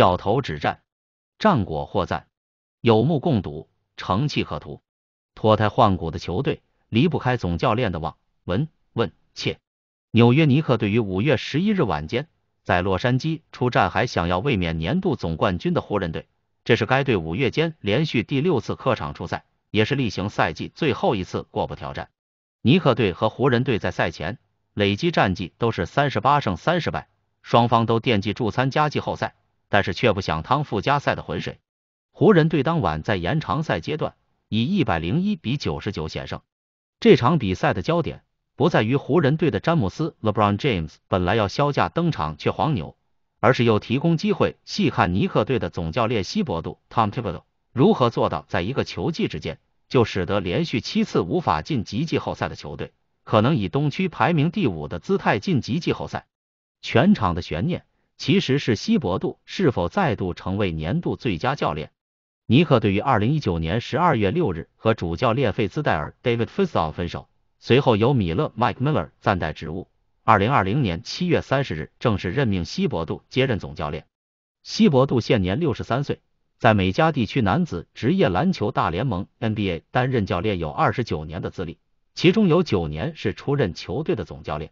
掉头止战，战果获赞，有目共睹，成器可图。脱胎换骨的球队离不开总教练的望、闻、问、切。纽约尼克对于五月十一日晚间在洛杉矶出战，还想要卫冕年度总冠军的湖人队，这是该队五月间连续第六次客场出赛，也是例行赛季最后一次过不挑战。尼克队和湖人队在赛前累积战绩都是三十八胜三十败，双方都惦记助参加季后赛。但是却不想趟附加赛的浑水。湖人队当晚在延长赛阶段以一百零一比九十九险胜。这场比赛的焦点不在于湖人队的詹姆斯 LeBron James 本来要销假登场却黄牛，而是又提供机会细看尼克队的总教练西伯杜 Tom Thibodeau 如何做到在一个球季之间就使得连续七次无法晋级季后赛的球队可能以东区排名第五的姿态晋级季后赛。全场的悬念。其实是锡伯杜是否再度成为年度最佳教练？尼克对于二零一九年十二月六日和主教练费兹戴尔 David f i s d a l 分手，随后由米勒 Mike Miller 暂待职务。二零二零年七月三十日正式任命锡伯杜接任总教练。锡伯杜现年六十三岁，在美加地区男子职业篮球大联盟 NBA 担任教练有二十九年的资历，其中有九年是出任球队的总教练。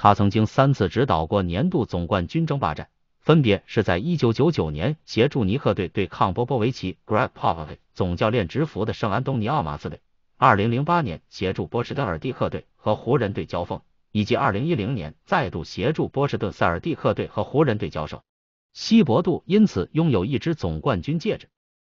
他曾经三次指导过年度总冠军争霸战，分别是在一九九九年协助尼克队对抗波波维奇 （Greg Popovich） 总教练执服的圣安东尼奥马刺队，二零零八年协助波士顿尔蒂克队和湖人队交锋，以及二零一零年再度协助波士顿塞尔蒂克队和湖人队交手。西伯杜因此拥有一只总冠军戒指。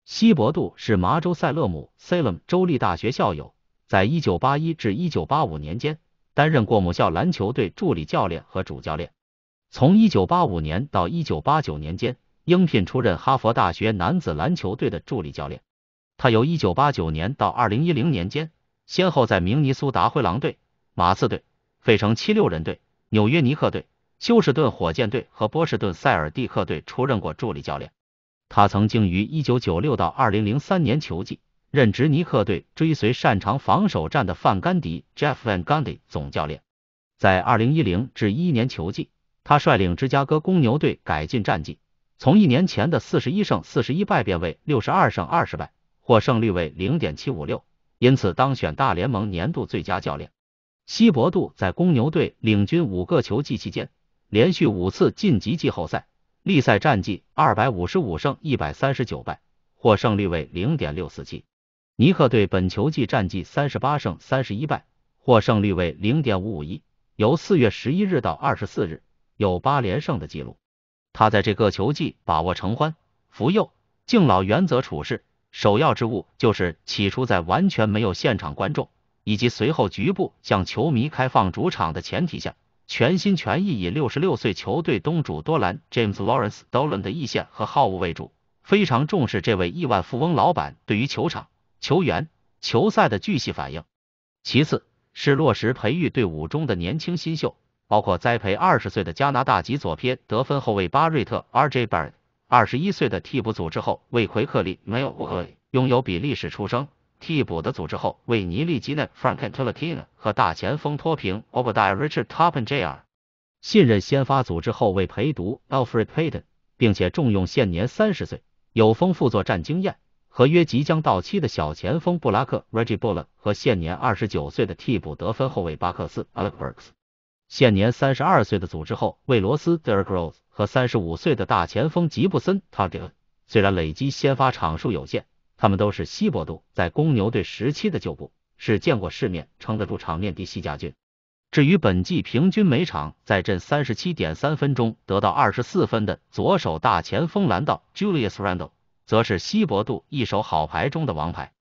西伯杜是麻州塞勒姆 （Salem） 州立大学校友，在一九八一至一九八五年间。担任过母校篮球队助理教练和主教练。从一九八五年到一九八九年间，应聘出任哈佛大学男子篮球队的助理教练。他由一九八九年到二零一零年间，先后在明尼苏达灰狼队、马刺队、费城七六人队、纽约尼克队、休斯顿火箭队和波士顿塞尔蒂克队出任过助理教练。他曾经于一九九六到二零零三年球季。任职尼克队，追随擅长防守战的范甘迪 （Jeff Van Gundy） 总教练。在二零一零至一年球季，他率领芝加哥公牛队改进战绩，从一年前的四十一胜四十一败变为六十二胜二十败，获胜率为零点七五六，因此当选大联盟年度最佳教练。西伯杜在公牛队领军五个球季期间，连续五次晋级季后赛，历赛战绩二百五十五胜一百三十九败，获胜率为零点六四七。尼克队本球季战绩三十八胜三十一败，获胜率为零点五五一。由四月十一日到二十四日有八连胜的记录。他在这个球季把握承欢、扶佑、敬老原则处事，首要之务就是起初在完全没有现场观众，以及随后局部向球迷开放主场的前提下，全心全意以六十六岁球队东主多兰 James Lawrence Dolan 的意见和好物为主，非常重视这位亿万富翁老板对于球场。球员、球赛的巨细反应。其次是落实培育队伍中的年轻新秀，包括栽培二十岁的加拿大籍左撇得分后卫巴瑞特 R. J. b a r d 二十一岁的替补组织后卫奎克利 m 有，l 可以。拥有比利时出生替补的组织后卫尼利基内 Frank Ntilikina 和大前锋托平 o b a d i e Richard t o p e n Jr。信任先发组织后卫陪读 Alfred Payton，并且重用现年三十岁、有丰富作战经验。合约即将到期的小前锋布拉克 Reggie Bullock 和现年二十九岁的替补得分后卫巴克斯 Alec Burks，现年三十二岁的组织后卫罗斯 d e r r k Rose 和三十五岁的大前锋吉布森 Tajh，虽然累积先发场数有限，他们都是西伯杜在公牛队时期的旧部，是见过世面、撑得住场面的西甲军。至于本季平均每场在阵三十七点三分钟得到二十四分的左手大前锋蓝道 Julius Randle。则是西伯杜一手好牌中的王牌。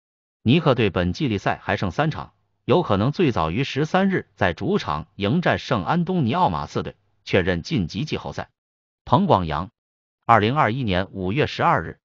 尼克队本季力赛还剩三场，有可能最早于十三日在主场迎战圣安东尼奥马刺队，确认晋级季后赛。彭广阳，二零二一年五月十二日。